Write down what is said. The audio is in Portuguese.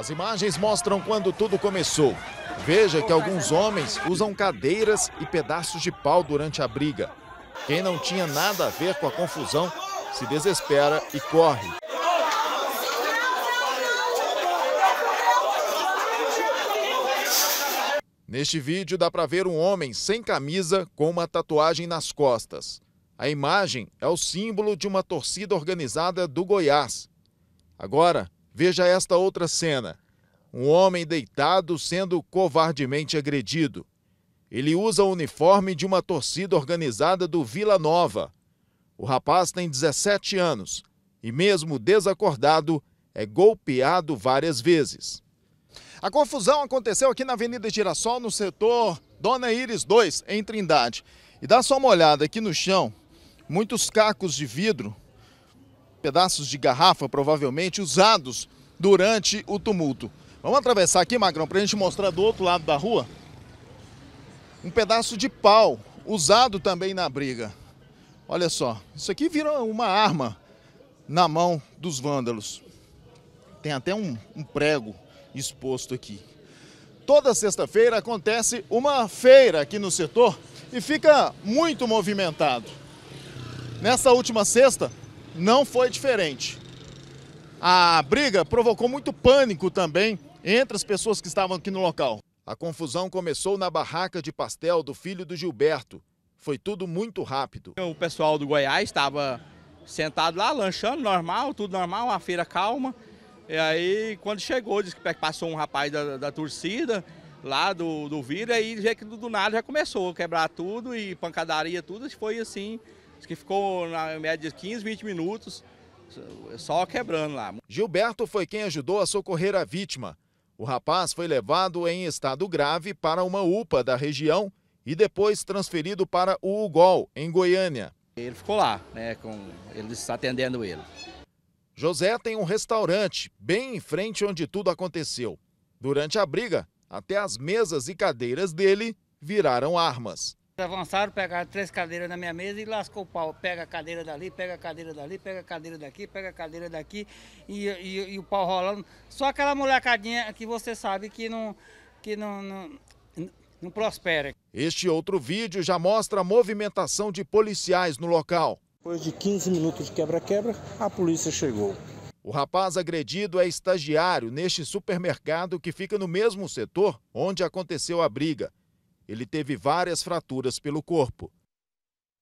As imagens mostram quando tudo começou. Veja que alguns homens usam cadeiras e pedaços de pau durante a briga. Quem não tinha nada a ver com a confusão se desespera e corre. Neste vídeo dá para ver um homem sem camisa com uma tatuagem nas costas. A imagem é o símbolo de uma torcida organizada do Goiás. Agora, Veja esta outra cena: um homem deitado sendo covardemente agredido. Ele usa o uniforme de uma torcida organizada do Vila Nova. O rapaz tem 17 anos e, mesmo desacordado, é golpeado várias vezes. A confusão aconteceu aqui na Avenida Girassol, no setor Dona Iris 2, em Trindade. E dá só uma olhada aqui no chão: muitos cacos de vidro pedaços de garrafa provavelmente usados durante o tumulto. Vamos atravessar aqui, Magrão, para a gente mostrar do outro lado da rua um pedaço de pau usado também na briga. Olha só, isso aqui virou uma arma na mão dos vândalos. Tem até um, um prego exposto aqui. Toda sexta-feira acontece uma feira aqui no setor e fica muito movimentado. Nessa última sexta, não foi diferente. A briga provocou muito pânico também entre as pessoas que estavam aqui no local. A confusão começou na barraca de pastel do filho do Gilberto. Foi tudo muito rápido. O pessoal do Goiás estava sentado lá, lanchando, normal, tudo normal, uma feira calma. E aí, quando chegou, disse que passou um rapaz da, da torcida, lá do, do Vira, e já que do, do nada já começou a quebrar tudo e pancadaria tudo, foi assim, que ficou na média de 15, 20 minutos, só quebrando lá. Gilberto foi quem ajudou a socorrer a vítima. O rapaz foi levado em estado grave para uma UPA da região e depois transferido para o UGOL, em Goiânia. Ele ficou lá, né, com eles atendendo ele. José tem um restaurante bem em frente onde tudo aconteceu. Durante a briga, até as mesas e cadeiras dele viraram armas. Então, avançaram, pegaram três cadeiras na minha mesa e lascou o pau. Pega a cadeira dali, pega a cadeira dali, pega a cadeira daqui, pega a cadeira daqui e, e, e o pau rolando. Só aquela molecadinha que você sabe que não, que não, não, não prospera. Este outro vídeo já mostra a movimentação de policiais no local. Depois de 15 minutos de quebra-quebra, a polícia chegou. O rapaz agredido é estagiário neste supermercado que fica no mesmo setor onde aconteceu a briga. Ele teve várias fraturas pelo corpo.